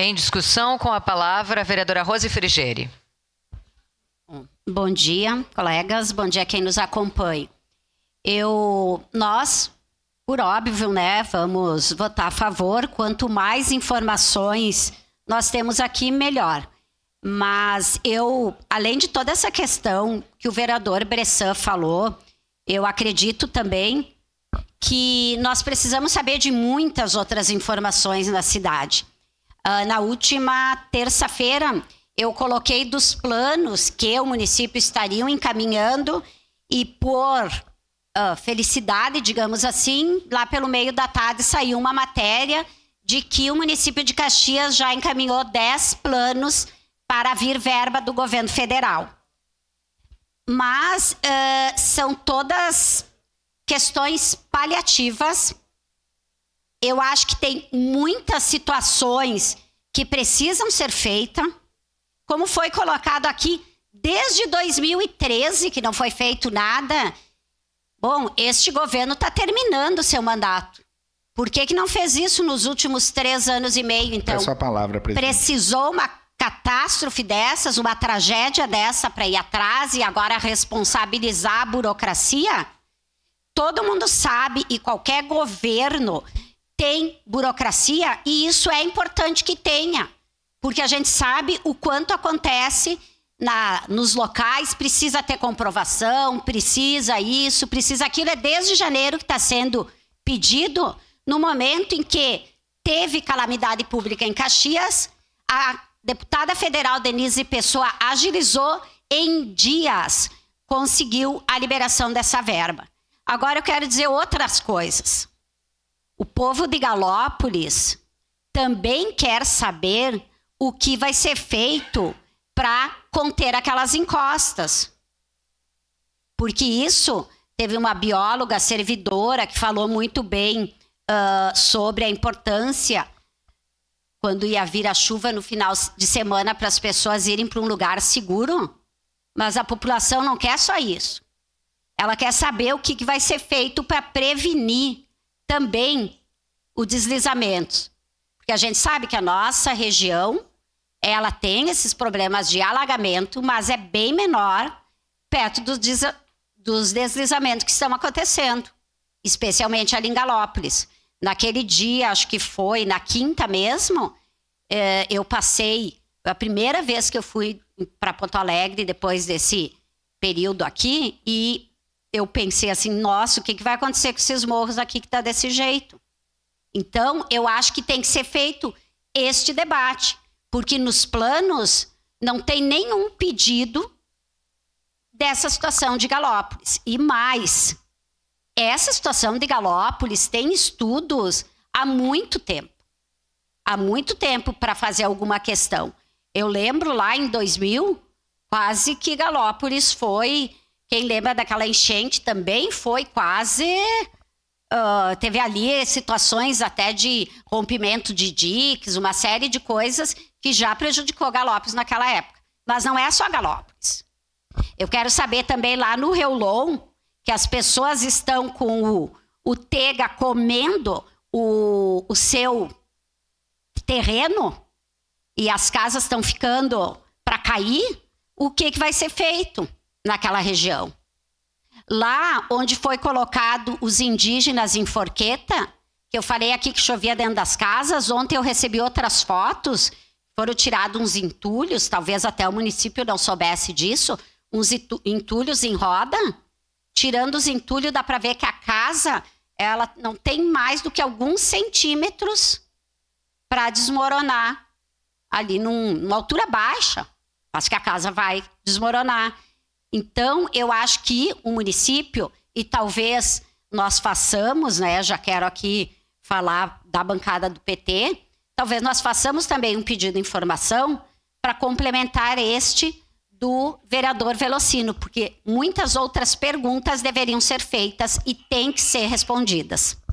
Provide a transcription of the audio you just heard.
Em discussão, com a palavra, a vereadora Rose Frigeri. Bom dia, colegas. Bom dia quem nos acompanha. Eu, nós, por óbvio, né, vamos votar a favor. Quanto mais informações nós temos aqui, melhor. Mas eu, além de toda essa questão que o vereador Bressan falou, eu acredito também que nós precisamos saber de muitas outras informações na cidade. Ah, na última terça-feira, eu coloquei dos planos que o município estaria encaminhando e por uh, felicidade, digamos assim, lá pelo meio da tarde saiu uma matéria de que o município de Caxias já encaminhou 10 planos para vir verba do governo federal. Mas uh, são todas questões paliativas eu acho que tem muitas situações que precisam ser feitas, como foi colocado aqui desde 2013, que não foi feito nada. Bom, este governo está terminando seu mandato. Por que, que não fez isso nos últimos três anos e meio, então? É sua palavra, presidente. Precisou uma catástrofe dessas, uma tragédia dessa para ir atrás e agora responsabilizar a burocracia? Todo mundo sabe e qualquer governo tem burocracia e isso é importante que tenha, porque a gente sabe o quanto acontece na, nos locais, precisa ter comprovação, precisa isso, precisa aquilo. É desde janeiro que está sendo pedido, no momento em que teve calamidade pública em Caxias, a deputada federal Denise Pessoa agilizou em dias, conseguiu a liberação dessa verba. Agora eu quero dizer outras coisas. O povo de Galópolis também quer saber o que vai ser feito para conter aquelas encostas. Porque isso teve uma bióloga servidora que falou muito bem uh, sobre a importância quando ia vir a chuva no final de semana para as pessoas irem para um lugar seguro. Mas a população não quer só isso. Ela quer saber o que, que vai ser feito para prevenir também o deslizamento. Porque a gente sabe que a nossa região, ela tem esses problemas de alagamento, mas é bem menor perto dos, des dos deslizamentos que estão acontecendo, especialmente ali em Galópolis. Naquele dia, acho que foi na quinta mesmo, é, eu passei, a primeira vez que eu fui para Porto Alegre depois desse período aqui, e eu pensei assim, nossa, o que, que vai acontecer com esses morros aqui que está desse jeito? Então, eu acho que tem que ser feito este debate, porque nos planos não tem nenhum pedido dessa situação de Galópolis. E mais, essa situação de Galópolis tem estudos há muito tempo. Há muito tempo para fazer alguma questão. Eu lembro lá em 2000, quase que Galópolis foi quem lembra daquela enchente também foi quase. Uh, teve ali situações até de rompimento de diques, uma série de coisas que já prejudicou Galópolis naquela época. Mas não é só Galópolis. Eu quero saber também lá no Reulon, que as pessoas estão com o, o Tega comendo o, o seu terreno e as casas estão ficando para cair, o que, que vai ser feito? naquela região. Lá onde foi colocado os indígenas em Forqueta, que eu falei aqui que chovia dentro das casas, ontem eu recebi outras fotos, foram tirados uns entulhos, talvez até o município não soubesse disso, uns entulhos em roda. Tirando os entulhos, dá para ver que a casa ela não tem mais do que alguns centímetros para desmoronar ali num, numa altura baixa, acho que a casa vai desmoronar. Então, eu acho que o município, e talvez nós façamos, né, já quero aqui falar da bancada do PT, talvez nós façamos também um pedido de informação para complementar este do vereador Velocino, porque muitas outras perguntas deveriam ser feitas e têm que ser respondidas.